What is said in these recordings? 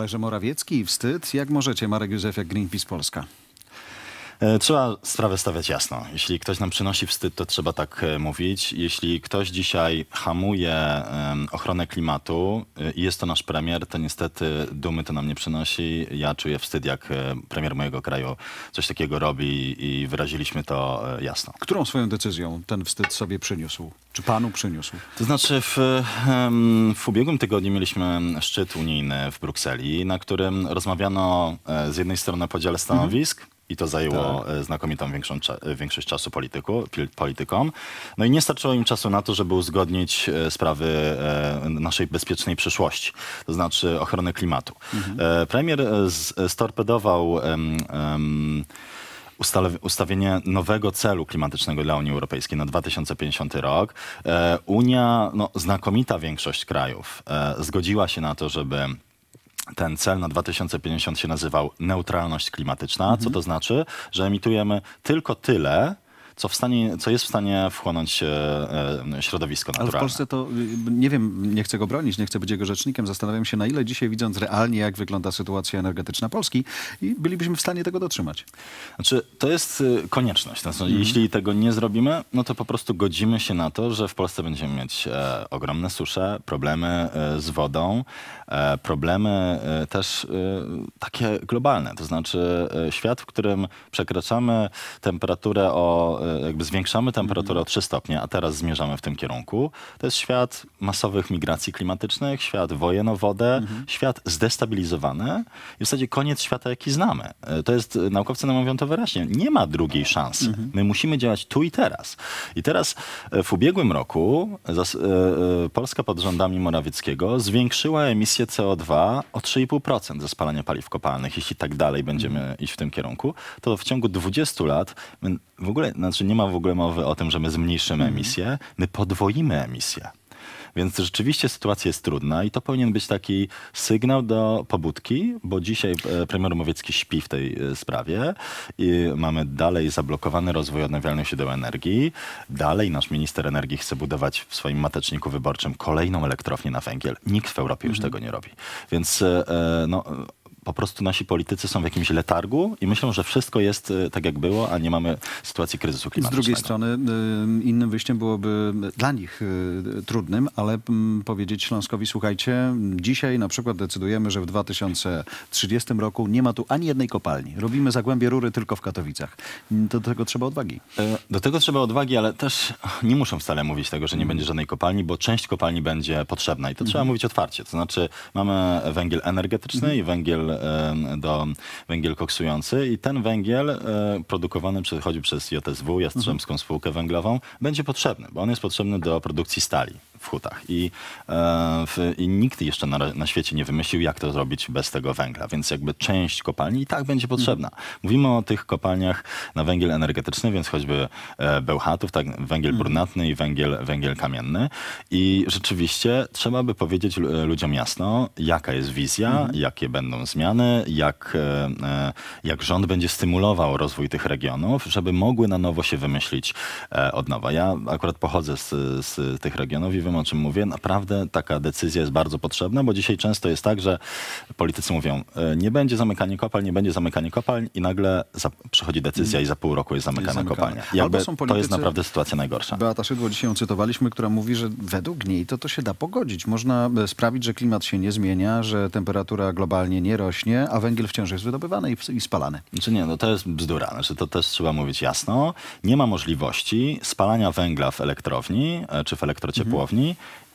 ale że Morawiecki i wstyd? Jak możecie, Marek Józef, jak Greenpeace Polska? E, trzeba sprawę stawiać jasno. Jeśli ktoś nam przynosi wstyd, to trzeba tak e, mówić. Jeśli ktoś dzisiaj hamuje ochronę klimatu e, i jest to nasz premier, to niestety dumy to nam nie przynosi. Ja czuję wstyd, jak premier mojego kraju coś takiego robi i wyraziliśmy to jasno. Którą swoją decyzją ten wstyd sobie przyniósł? Czy panu przyniósł? To znaczy w, w ubiegłym tygodniu mieliśmy szczyt unijny w Brukseli, na którym rozmawiano z jednej strony o podziale stanowisk, mhm i to zajęło tak. E, znakomitą większą, e, większość czasu polityku, politykom. No i nie starczyło im czasu na to, żeby uzgodnić e, sprawy naszej bezpiecznej przyszłości, to znaczy ochrony klimatu. Mhm. Premier storpedował um, um, ustawienie nowego celu klimatycznego dla Unii Europejskiej na 2050 rok. Unia, no, znakomita większość krajów zgodziła się na to, żeby ten cel na 2050 się nazywał neutralność klimatyczna, mhm. co to znaczy, że emitujemy tylko tyle, co, w stanie, co jest w stanie wchłonąć e, e, środowisko naturalne. Ale w Polsce to, y, nie wiem, nie chcę go bronić, nie chcę być jego rzecznikiem, zastanawiam się na ile dzisiaj widząc realnie, jak wygląda sytuacja energetyczna Polski i bylibyśmy w stanie tego dotrzymać. Znaczy, to jest y, konieczność. Znaczy, mm Jeśli tego nie zrobimy, no to po prostu godzimy się na to, że w Polsce będziemy mieć e, ogromne susze, problemy e, z wodą, e, problemy e, też takie globalne. To znaczy świat, w którym przekraczamy temperaturę o jakby zwiększamy temperaturę o 3 stopnie, a teraz zmierzamy w tym kierunku, to jest świat masowych migracji klimatycznych, świat wojen o wodę, mhm. świat zdestabilizowany i w zasadzie koniec świata, jaki znamy. E, to jest, naukowcy nam mówią to wyraźnie, nie ma drugiej szansy. Mhm. My musimy działać tu i teraz. I teraz e, w ubiegłym roku e, Polska pod rządami Morawieckiego zwiększyła emisję CO2 o 3,5% ze spalania paliw kopalnych. Jeśli tak dalej będziemy iść w tym kierunku, to w ciągu 20 lat w ogóle na znaczy nie ma w ogóle mowy o tym, że my zmniejszymy mhm. emisję, my podwoimy emisję. Więc rzeczywiście sytuacja jest trudna i to powinien być taki sygnał do pobudki, bo dzisiaj e, premier Mowiecki śpi w tej e, sprawie. I mamy dalej zablokowany rozwój odnawialnych źródeł energii. Dalej nasz minister energii chce budować w swoim mateczniku wyborczym kolejną elektrownię na węgiel. Nikt w Europie już mhm. tego nie robi. Więc e, no, po prostu nasi politycy są w jakimś letargu i myślą, że wszystko jest e, tak jak było, a nie mamy sytuacji kryzysu klimatycznego. Z drugiej strony e, innym wyjściem byłoby dla nich e, trudnym, ale mm, powiedzieć Śląskowi, słuchajcie, dzisiaj na przykład decydujemy, że w 2030 roku nie ma tu ani jednej kopalni. Robimy zagłębie rury tylko w Katowicach. Mm, do tego trzeba odwagi. Do tego trzeba odwagi, ale też nie muszą wcale mówić tego, że nie mm. będzie żadnej kopalni, bo część kopalni będzie potrzebna i to mhm. trzeba mówić otwarcie. To znaczy mamy węgiel energetyczny mhm. i węgiel do węgiel koksujący i ten węgiel e, produkowany przez, choćby przez JSW, Jastrzębską mhm. Spółkę Węglową, będzie potrzebny, bo on jest potrzebny do produkcji stali w hutach. I, e, w, i nikt jeszcze na, na, świecie nie wymyślił, jak to zrobić bez tego węgla, więc jakby część kopalni i tak będzie potrzebna. Mówimy o tych kopalniach na węgiel energetyczny, więc choćby e, Bełchatów, tak, węgiel mm. brunatny i węgiel, węgiel kamienny. I rzeczywiście trzeba by powiedzieć e, ludziom jasno, jaka jest wizja, mm-hmm. jakie będą zmiany, jak, jak rząd będzie stymulował rozwój tych regionów, żeby mogły na nowo się wymyślić od nowa. Ja akurat pochodzę z, z tych regionów i wiem o czym mówię, naprawdę taka decyzja jest bardzo potrzebna, bo dzisiaj często jest tak, że politycy mówią, e, nie będzie zamykanie kopalń, nie będzie zamykanie kopalń i nagle za, przychodzi decyzja i za pół roku jest zamykana, jest kopalnia. Jakby Albo są politycy, to jest naprawdę sytuacja najgorsza. Beata Szydło dzisiaj ją cytowaliśmy, która mówi, że według niej to to się da pogodzić. Można e, sprawić, że klimat się nie zmienia, że temperatura globalnie nie rośnie, a węgiel wciąż jest wydobywany i, i spalany. Czy znaczy nie, no to jest bzdura. Znaczy to też trzeba mówić jasno. Nie ma możliwości spalania węgla w elektrowni e, czy w elektrociepłowni, mhm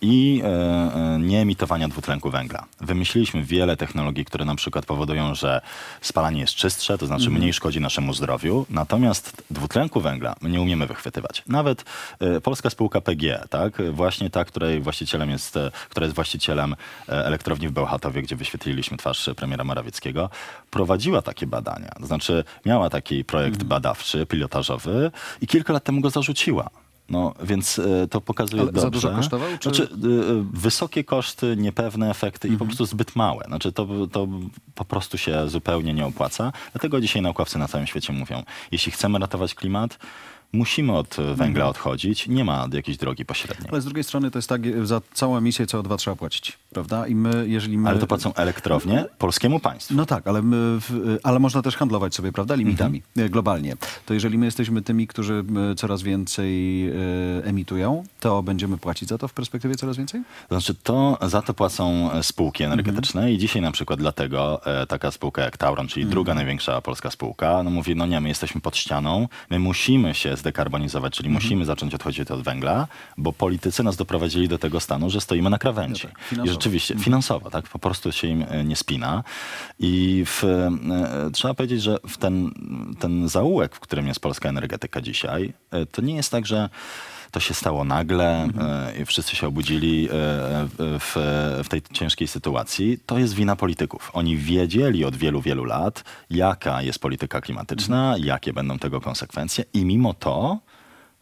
i e, e, nieemitowania dwutlenku węgla. Wymyśliliśmy wiele technologii, które na przykład powodują, że spalanie jest czystsze, to znaczy mhm. mniej szkodzi naszemu zdrowiu, natomiast dwutlenku węgla nie umiemy wychwytywać. Nawet e, polska spółka PG, tak, właśnie ta, której właścicielem jest, która jest właścicielem elektrowni w Bełchatowie, gdzie wyświetliliśmy twarz premiera Morawieckiego, prowadziła takie badania. To znaczy miała taki projekt mhm. badawczy, pilotażowy i kilka lat temu go zarzuciła no, więc e, to pokazuje Ale dobrze. za dużo kosztował? Czy... Znaczy, e, wysokie koszty, niepewne efekty mhm. i po mhm. prostu zbyt małe. Znaczy, to, to po prostu się zupełnie nie opłaca. Dlatego dzisiaj naukowcy na całym świecie mówią, jeśli chcemy ratować klimat, musimy od węgla mhm. odchodzić, nie ma jakiejś drogi pośredniej. Ale z drugiej strony to jest tak, e, za całą emisję CO2 trzeba płacić, prawda? I my, jeżeli my... Ale to płacą elektrownie polskiemu państwu. No tak, ale, my, e, ale można też handlować sobie, prawda, limitami mhm. E, globalnie. To jeżeli my jesteśmy tymi, którzy coraz więcej emitują, to będziemy płacić za to w perspektywie coraz więcej? Znaczy to za to płacą spółki mhm. energetyczne mhm. i dzisiaj na przykład dlatego taka spółka jak Tauron, czyli mhm. druga największa polska spółka, no mówi, no nie, my jesteśmy pod ścianą, my musimy się zdekarbonizować, czyli mhm. musimy zacząć odchodzić od węgla, bo politycy nas doprowadzili do tego stanu, że stoimy na krawędzi. No tak, I rzeczywiście, mhm. finansowo, tak, po prostu się im e, nie spina. I w, e, e, trzeba powiedzieć, że w ten, ten zaułek, w którym jest polska energetyka dzisiaj, to nie jest tak, że to się stało nagle mhm. E, i wszyscy się obudzili e, e, w, w tej ciężkiej sytuacji. To jest wina polityków. Oni wiedzieli od wielu, wielu lat, jaka jest polityka klimatyczna, mhm. jakie będą tego konsekwencje i mimo to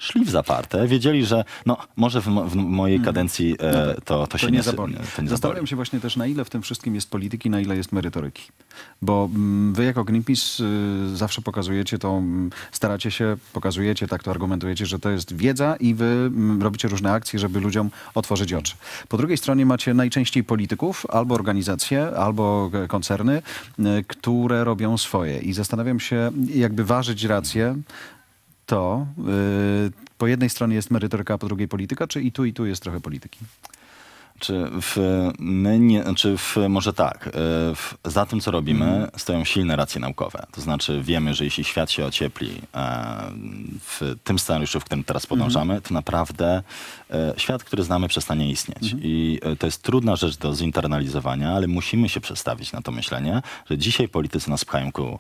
szli w zaparte, wiedzieli, że no, może w, w mojej mm. kadencji e, no to, to się nie, nie zaboli. Zastanawiam się właśnie też, na ile w tym wszystkim jest polityki, na ile jest merytoryki. Bo mm, wy jako Greenpeace y, zawsze pokazujecie to, staracie się, pokazujecie, tak to argumentujecie, że to jest wiedza i wy mm, robicie różne akcje, żeby ludziom otworzyć oczy. Po drugiej stronie macie najczęściej polityków, albo organizacje, albo koncerny, y, które robią swoje. I zastanawiam się, jakby ważyć rację, to y, po jednej stronie jest merytoryka, a po drugiej polityka, czy i tu, i tu jest trochę polityki? Czy w my nie, czy w, może tak, e, w, za tym co robimy mhm. stoją silne racje naukowe. To znaczy wiemy, że jeśli świat się ociepli e, w tym scenariuszu, w którym teraz mhm. podążamy, to naprawdę e, świat, który znamy przestanie istnieć. Mhm. I to jest trudna rzecz do zinternalizowania, ale musimy się przestawić na to myślenie, że dzisiaj politycy nas pchają ku,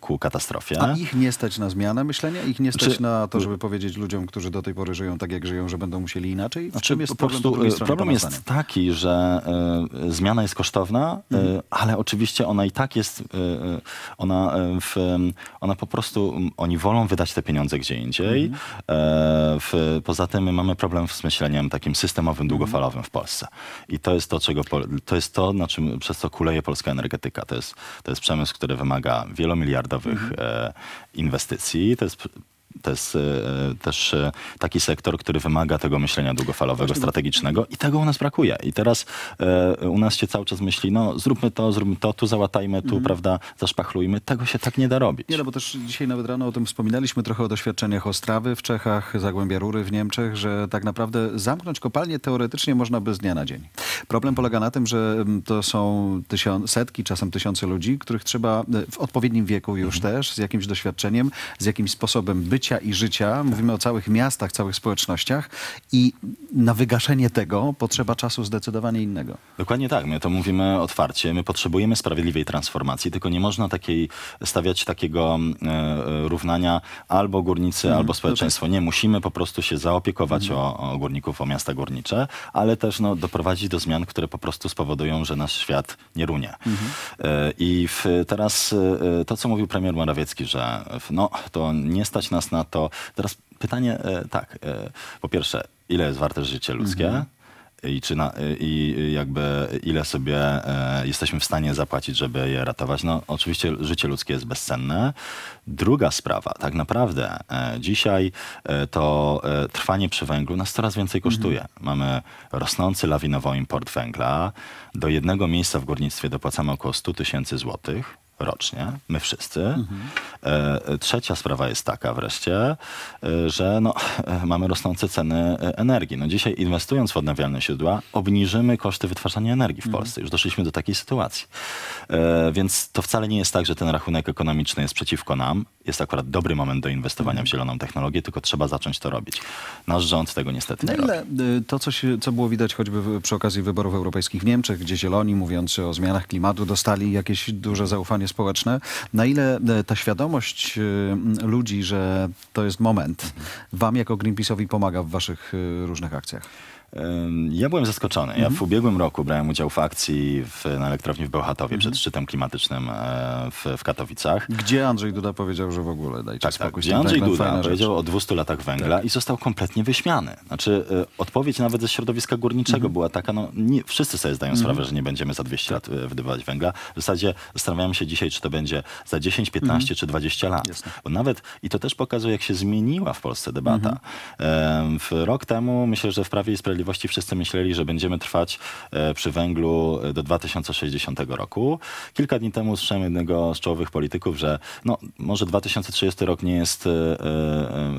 ku katastrofie. A ich nie stać na zmianę myślenia? Ich nie stać czy, na to, żeby powiedzieć ludziom, którzy do tej pory żyją tak jak żyją, że będą musieli inaczej? W znaczy, czym jest po problem prostu, problem Problem jest taki, że y, zmiana jest kosztowna, y, ale oczywiście ona i tak jest, y, ona, w, ona po prostu, oni wolą wydać te pieniądze gdzie indziej. Mhm. W, poza tym my mamy problem z myśleniem takim systemowym, mhm. długofalowym w Polsce. I to jest to, czego, to jest to na czym, przez co kuleje polska energetyka. To jest, to jest przemysł, który wymaga wielomiliardowych mhm. inwestycji. To jest to jest e, też e, taki sektor, który wymaga tego myślenia długofalowego, strategicznego i tego u nas brakuje. I teraz e, u nas się cały czas myśli, no zróbmy to, zróbmy to, tu załatajmy, tu, mhm. prawda, zaszpachlujmy. Tego się tak nie da robić. Nie, no bo też dzisiaj nawet rano o tym wspominaliśmy trochę o doświadczeniach Ostrawy w Czechach, Zagłębia Rury w Niemczech, że tak naprawdę zamknąć kopalnię teoretycznie można by z dnia na dzień. Problem polega na tym, że mm, to są tysiąc, setki, czasem tysiące ludzi, których trzeba w odpowiednim wieku już mhm. też, z jakimś doświadczeniem, z jakimś sposobem bycia i życia, mówimy o całych miastach, całych społecznościach i na wygaszenie tego potrzeba czasu zdecydowanie innego. Dokładnie tak, my to mówimy otwarcie, my potrzebujemy sprawiedliwej transformacji, tylko nie można takiej, stawiać takiego mm, e, e, równania albo górnicy, hmm, albo no społeczeństwo. Tak. Nie, musimy po prostu się zaopiekować hmm. o, o górników, o miasta górnicze, ale też no, doprowadzić do zmian, które po prostu spowodują, że nasz świat nie runie. Mhm. E, I w, teraz e, to, co mówił premier Morawiecki, że no, to nie stać nas na to. Teraz pytanie e, tak. E, po pierwsze, ile jest warte życie ludzkie? Mhm i, czy na, e, i jakby ile sobie e, jesteśmy w stanie zapłacić, żeby je ratować. No oczywiście życie ludzkie jest bezcenne. Druga sprawa, tak naprawdę e, dzisiaj e, to trwanie przy węglu nas coraz więcej mhm. kosztuje. Mhm. Mamy rosnący lawinowo import węgla. Do jednego miejsca w górnictwie dopłacamy około 100 tysięcy złotych rocznie, my wszyscy. Mhm. E, e, trzecia sprawa jest taka wreszcie, e, że no, mamy rosnące ceny energii. No dzisiaj inwestując w odnawialne źródła, obniżymy koszty wytwarzania energii w mhm. Polsce. Już doszliśmy do takiej sytuacji. więc to wcale nie jest tak, że ten rachunek ekonomiczny jest przeciwko nam. Jest akurat dobry moment do inwestowania mhm. w zieloną technologię, tylko trzeba zacząć to robić. Nasz rząd tego niestety no nie robi. Y, to, co, się, co było widać choćby przy okazji wyborów europejskich w Niemczech, gdzie zieloni mówiący o zmianach klimatu dostali jakieś duże zaufanie społeczne, na ile e, ta świadomość e, ludzi, że to jest moment, wam jako Greenpeace'owi pomaga w waszych e, różnych akcjach? Ja byłem zaskoczony. Ja w mhm. ubiegłym roku brałem udział w akcji w, na elektrowni w Bełchatowie przed mhm. szczytem klimatycznym e, w, w Katowicach. Gdzie Andrzej Duda powiedział, że w ogóle dajcie tak, tak. spokój. Tak, gdzie no, Andrzej Duda powiedział rzecz. o 200 latach węgla tak. i został kompletnie wyśmiany. Znaczy e, odpowiedź nawet ze środowiska górniczego mhm. była taka, no nie, wszyscy sobie zdają mhm. sprawę, mhm. że nie będziemy za 200 lat e, wydobywać węgla. W zasadzie zastanawiam się dzisiaj, czy to będzie za 10, 15 mhm. czy 20 lat. Jasne. Bo nawet, i to też pokazuje, jak się zmieniła w Polsce debata. W rok temu myślę, że w Prawie i Sprawiedliwości sprawiedliwości wszyscy myśleli, że będziemy trwać e, przy węglu e, do 2060 roku. Kilka dni temu słyszałem jednego z czołowych polityków, że no, może 2030 rok nie jest e,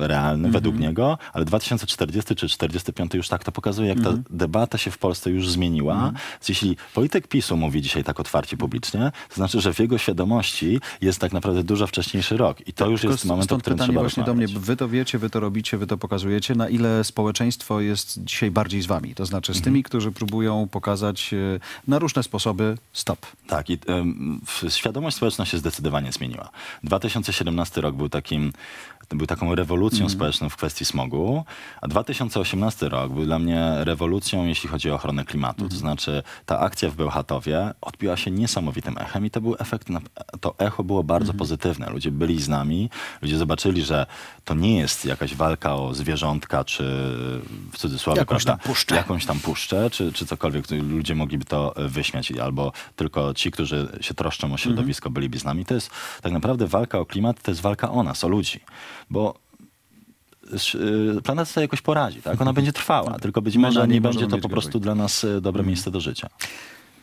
realny mhm. według niego, ale 2040 czy 45 już tak to pokazuje, jak ta mhm. debata się w Polsce już zmieniła. Mhm. jeśli polityk PiSu mówi dzisiaj tak otwarcie publicznie, to znaczy, że w jego świadomości jest tak naprawdę dużo wcześniejszy rok. I to tak, już jest moment, o którym pytanie trzeba właśnie rozmawiać. do mnie. Wy to wiecie, wy to robicie, wy to pokazujecie. Na ile społeczeństwo jest dzisiaj bardziej bardziej z wami. To znaczy z mhm. tymi, którzy próbują pokazać e, na różne sposoby stop. Tak, i y, świadomość społeczna się zdecydowanie zmieniła. 2017 rok był takim był taką rewolucją mhm. społeczną w kwestii smogu, a 2018 rok był dla mnie rewolucją, jeśli chodzi o ochronę klimatu. To mhm. znaczy ta akcja w Bełchatowie odbiła się niesamowitym echem i to był efekt, to echo było bardzo pozytywne. Ludzie byli z nami, ludzie zobaczyli, że to nie jest jakaś walka o zwierzątka, czy w cudzysłowie, Jakąś puszczę. jakąś tam puszczę, czy, czy cokolwiek. Ludzie mogliby to e, wyśmiać albo tylko ci, którzy się troszczą o mhm. środowisko mhm. byliby z nami. To jest tak naprawdę walka o klimat, to jest walka o nas, o ludzi. Bo e, planeta sobie jakoś poradzi, tak? Ona mhm. będzie trwała, tak. tylko być może nie będzie to po prostu dla nas e, dobre mhm. miejsce do życia.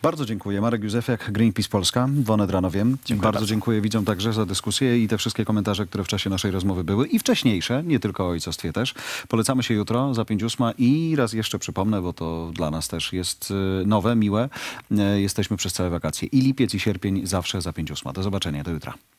Bardzo dziękuję. Marek Józefiak, Greenpeace Polska, Woned Ranowiem. Dziękuję bardzo, bardzo, dziękuję widzom także za dyskusję i te wszystkie komentarze, które w czasie naszej rozmowy były i wcześniejsze, nie tylko o ojcostwie też. Polecamy się jutro za 5.8 ósma i raz jeszcze przypomnę, bo to dla nas też jest y, nowe, miłe. Y, jesteśmy przez całe wakacje i lipiec i sierpień zawsze za 5.8. ósma. Do zobaczenia, do jutra.